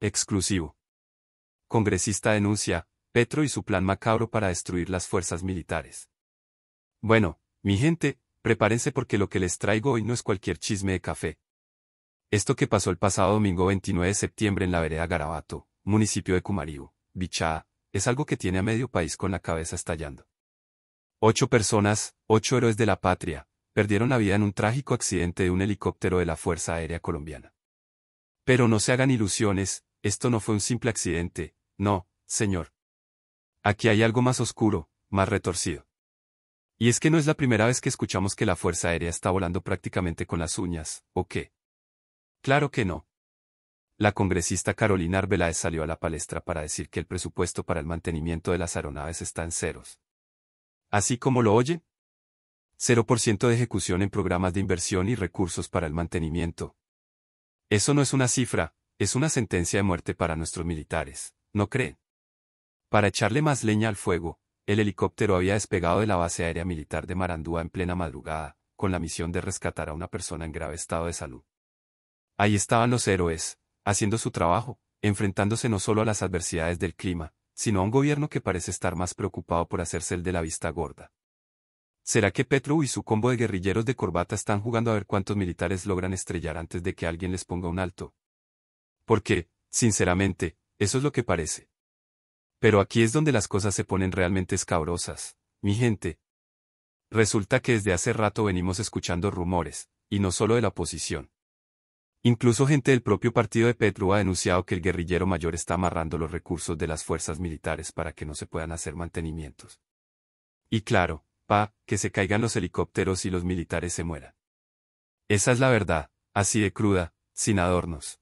Exclusivo. Congresista denuncia, Petro y su plan macabro para destruir las fuerzas militares. Bueno, mi gente, prepárense porque lo que les traigo hoy no es cualquier chisme de café. Esto que pasó el pasado domingo 29 de septiembre en la vereda Garabato, municipio de Cumaribo, Bichada, es algo que tiene a medio país con la cabeza estallando. Ocho personas, ocho héroes de la patria, perdieron la vida en un trágico accidente de un helicóptero de la Fuerza Aérea Colombiana. Pero no se hagan ilusiones, esto no fue un simple accidente, no, señor. Aquí hay algo más oscuro, más retorcido. Y es que no es la primera vez que escuchamos que la Fuerza Aérea está volando prácticamente con las uñas, ¿o qué? Claro que no. La congresista Carolina Arbeláez salió a la palestra para decir que el presupuesto para el mantenimiento de las aeronaves está en ceros. Así como lo oyen. 0% de ejecución en programas de inversión y recursos para el mantenimiento. Eso no es una cifra, es una sentencia de muerte para nuestros militares, ¿no creen? Para echarle más leña al fuego, el helicóptero había despegado de la base aérea militar de Marandúa en plena madrugada, con la misión de rescatar a una persona en grave estado de salud. Ahí estaban los héroes, haciendo su trabajo, enfrentándose no solo a las adversidades del clima, sino a un gobierno que parece estar más preocupado por hacerse el de la vista gorda. ¿Será que Petro y su combo de guerrilleros de corbata están jugando a ver cuántos militares logran estrellar antes de que alguien les ponga un alto? porque, sinceramente, eso es lo que parece. Pero aquí es donde las cosas se ponen realmente escabrosas, mi gente. Resulta que desde hace rato venimos escuchando rumores, y no solo de la oposición. Incluso gente del propio partido de Petro ha denunciado que el guerrillero mayor está amarrando los recursos de las fuerzas militares para que no se puedan hacer mantenimientos. Y claro, pa, que se caigan los helicópteros y los militares se mueran. Esa es la verdad, así de cruda, sin adornos.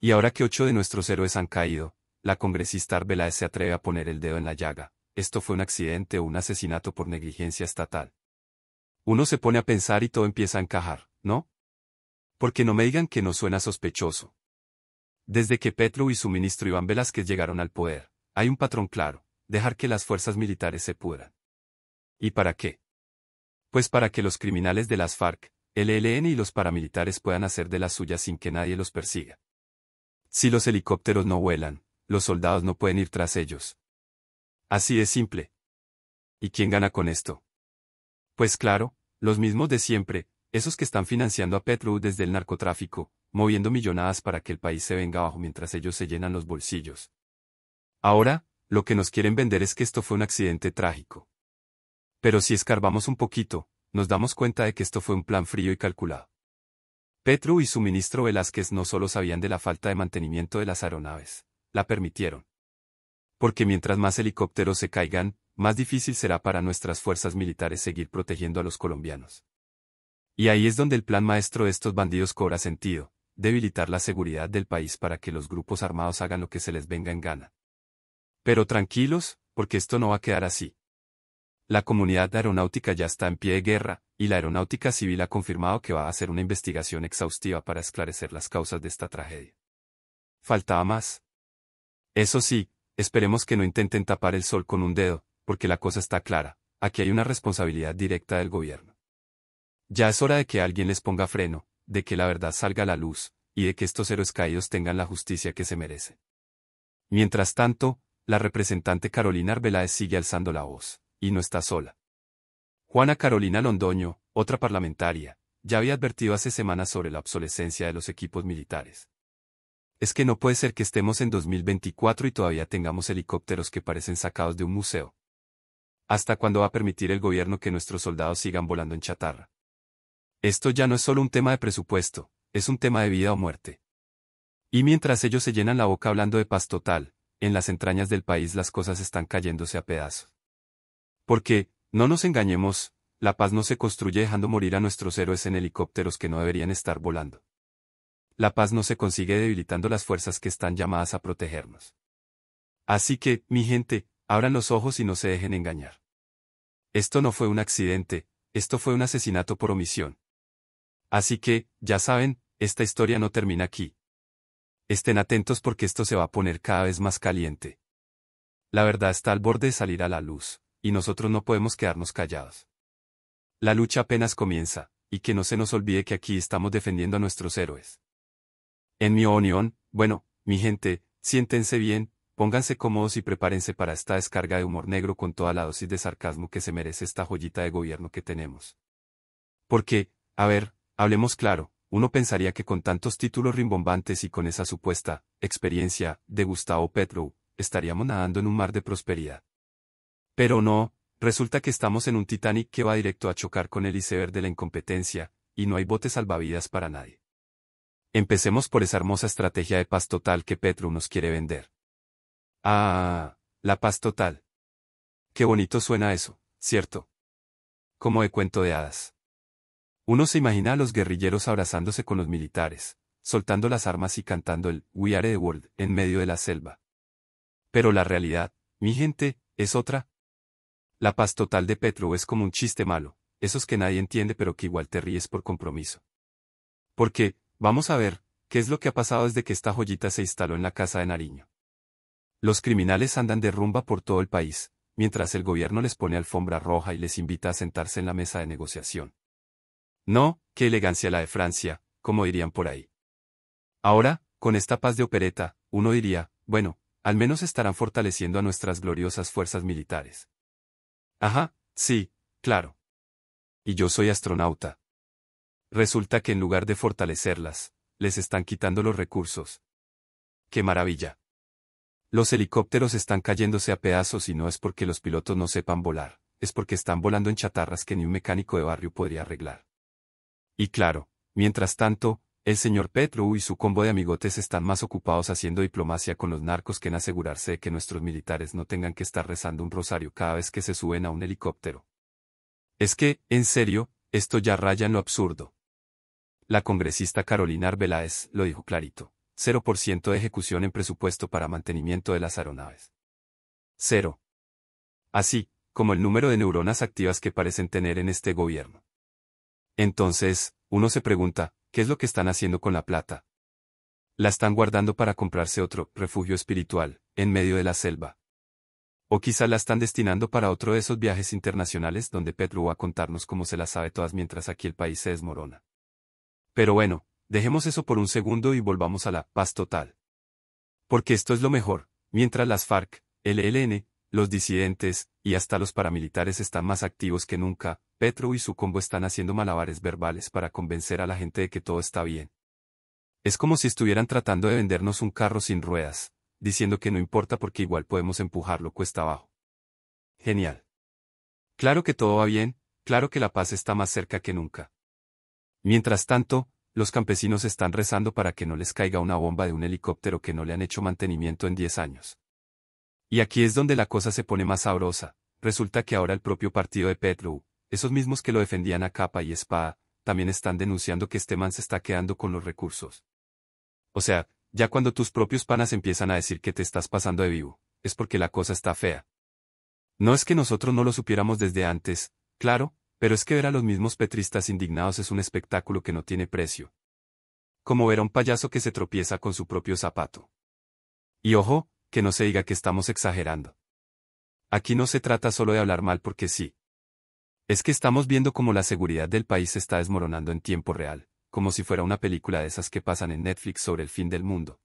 Y ahora que ocho de nuestros héroes han caído, la congresista Arbeláez se atreve a poner el dedo en la llaga. Esto fue un accidente o un asesinato por negligencia estatal. Uno se pone a pensar y todo empieza a encajar, ¿no? Porque no me digan que no suena sospechoso. Desde que Petro y su ministro Iván Velázquez llegaron al poder, hay un patrón claro, dejar que las fuerzas militares se pudran. ¿Y para qué? Pues para que los criminales de las FARC, el ELN y los paramilitares puedan hacer de las suyas sin que nadie los persiga. Si los helicópteros no vuelan, los soldados no pueden ir tras ellos. Así es simple. ¿Y quién gana con esto? Pues claro, los mismos de siempre, esos que están financiando a Petro desde el narcotráfico, moviendo millonadas para que el país se venga abajo mientras ellos se llenan los bolsillos. Ahora, lo que nos quieren vender es que esto fue un accidente trágico. Pero si escarbamos un poquito, nos damos cuenta de que esto fue un plan frío y calculado. Petru y su ministro Velázquez no solo sabían de la falta de mantenimiento de las aeronaves, la permitieron. Porque mientras más helicópteros se caigan, más difícil será para nuestras fuerzas militares seguir protegiendo a los colombianos. Y ahí es donde el plan maestro de estos bandidos cobra sentido, debilitar la seguridad del país para que los grupos armados hagan lo que se les venga en gana. Pero tranquilos, porque esto no va a quedar así. La comunidad aeronáutica ya está en pie de guerra, y la aeronáutica civil ha confirmado que va a hacer una investigación exhaustiva para esclarecer las causas de esta tragedia. Faltaba más. Eso sí, esperemos que no intenten tapar el sol con un dedo, porque la cosa está clara, aquí hay una responsabilidad directa del gobierno. Ya es hora de que alguien les ponga freno, de que la verdad salga a la luz, y de que estos héroes caídos tengan la justicia que se merece. Mientras tanto, la representante Carolina Arbeláez sigue alzando la voz y no está sola. Juana Carolina Londoño, otra parlamentaria, ya había advertido hace semanas sobre la obsolescencia de los equipos militares. Es que no puede ser que estemos en 2024 y todavía tengamos helicópteros que parecen sacados de un museo. ¿Hasta cuándo va a permitir el gobierno que nuestros soldados sigan volando en chatarra? Esto ya no es solo un tema de presupuesto, es un tema de vida o muerte. Y mientras ellos se llenan la boca hablando de paz total, en las entrañas del país las cosas están cayéndose a pedazos. Porque, no nos engañemos, la paz no se construye dejando morir a nuestros héroes en helicópteros que no deberían estar volando. La paz no se consigue debilitando las fuerzas que están llamadas a protegernos. Así que, mi gente, abran los ojos y no se dejen engañar. Esto no fue un accidente, esto fue un asesinato por omisión. Así que, ya saben, esta historia no termina aquí. Estén atentos porque esto se va a poner cada vez más caliente. La verdad está al borde de salir a la luz y nosotros no podemos quedarnos callados. La lucha apenas comienza, y que no se nos olvide que aquí estamos defendiendo a nuestros héroes. En mi opinión, bueno, mi gente, siéntense bien, pónganse cómodos y prepárense para esta descarga de humor negro con toda la dosis de sarcasmo que se merece esta joyita de gobierno que tenemos. Porque, a ver, hablemos claro, uno pensaría que con tantos títulos rimbombantes y con esa supuesta experiencia de Gustavo Petro, estaríamos nadando en un mar de prosperidad. Pero no, resulta que estamos en un Titanic que va directo a chocar con el iceberg de la incompetencia, y no hay botes salvavidas para nadie. Empecemos por esa hermosa estrategia de paz total que Petro nos quiere vender. Ah, la paz total. Qué bonito suena eso, ¿cierto? Como de cuento de hadas. Uno se imagina a los guerrilleros abrazándose con los militares, soltando las armas y cantando el We Are the World en medio de la selva. Pero la realidad, mi gente, es otra. La paz total de Petro es como un chiste malo, esos que nadie entiende pero que igual te ríes por compromiso. Porque, vamos a ver, ¿qué es lo que ha pasado desde que esta joyita se instaló en la casa de Nariño? Los criminales andan de rumba por todo el país, mientras el gobierno les pone alfombra roja y les invita a sentarse en la mesa de negociación. No, qué elegancia la de Francia, como dirían por ahí. Ahora, con esta paz de opereta, uno diría, bueno, al menos estarán fortaleciendo a nuestras gloriosas fuerzas militares. Ajá, sí, claro. Y yo soy astronauta. Resulta que en lugar de fortalecerlas, les están quitando los recursos. ¡Qué maravilla! Los helicópteros están cayéndose a pedazos y no es porque los pilotos no sepan volar, es porque están volando en chatarras que ni un mecánico de barrio podría arreglar. Y claro, mientras tanto, el señor Petru y su combo de amigotes están más ocupados haciendo diplomacia con los narcos que en asegurarse de que nuestros militares no tengan que estar rezando un rosario cada vez que se suben a un helicóptero. Es que, en serio, esto ya raya en lo absurdo. La congresista Carolina Arbeláez lo dijo clarito. 0% de ejecución en presupuesto para mantenimiento de las aeronaves. Cero. Así, como el número de neuronas activas que parecen tener en este gobierno. Entonces, uno se pregunta, ¿qué es lo que están haciendo con la plata? La están guardando para comprarse otro refugio espiritual, en medio de la selva. O quizá la están destinando para otro de esos viajes internacionales donde Petro va a contarnos cómo se las sabe todas mientras aquí el país se desmorona. Pero bueno, dejemos eso por un segundo y volvamos a la paz total. Porque esto es lo mejor, mientras las FARC, LLN, los disidentes, y hasta los paramilitares están más activos que nunca, Petro y su combo están haciendo malabares verbales para convencer a la gente de que todo está bien. Es como si estuvieran tratando de vendernos un carro sin ruedas, diciendo que no importa porque igual podemos empujarlo cuesta abajo. Genial. Claro que todo va bien, claro que la paz está más cerca que nunca. Mientras tanto, los campesinos están rezando para que no les caiga una bomba de un helicóptero que no le han hecho mantenimiento en 10 años. Y aquí es donde la cosa se pone más sabrosa, resulta que ahora el propio partido de Petru, esos mismos que lo defendían a capa y espada, también están denunciando que este man se está quedando con los recursos. O sea, ya cuando tus propios panas empiezan a decir que te estás pasando de vivo, es porque la cosa está fea. No es que nosotros no lo supiéramos desde antes, claro, pero es que ver a los mismos petristas indignados es un espectáculo que no tiene precio. Como ver a un payaso que se tropieza con su propio zapato. Y ojo, que no se diga que estamos exagerando. Aquí no se trata solo de hablar mal porque sí. Es que estamos viendo cómo la seguridad del país se está desmoronando en tiempo real, como si fuera una película de esas que pasan en Netflix sobre el fin del mundo.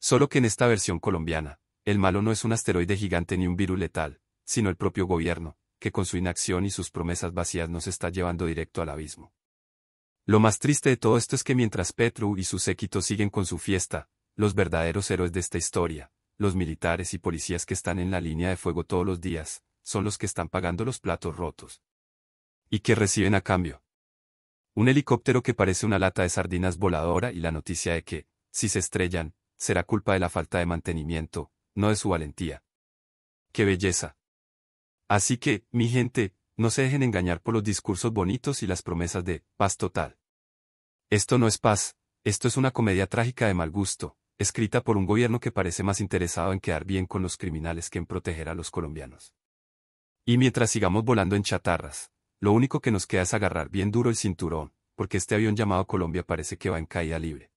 Solo que en esta versión colombiana, el malo no es un asteroide gigante ni un virus letal, sino el propio gobierno, que con su inacción y sus promesas vacías nos está llevando directo al abismo. Lo más triste de todo esto es que mientras Petru y su séquito siguen con su fiesta, los verdaderos héroes de esta historia, los militares y policías que están en la línea de fuego todos los días, son los que están pagando los platos rotos. ¿Y que reciben a cambio? Un helicóptero que parece una lata de sardinas voladora y la noticia de que, si se estrellan, será culpa de la falta de mantenimiento, no de su valentía. ¡Qué belleza! Así que, mi gente, no se dejen engañar por los discursos bonitos y las promesas de paz total. Esto no es paz, esto es una comedia trágica de mal gusto, escrita por un gobierno que parece más interesado en quedar bien con los criminales que en proteger a los colombianos. Y mientras sigamos volando en chatarras, lo único que nos queda es agarrar bien duro el cinturón, porque este avión llamado Colombia parece que va en caída libre.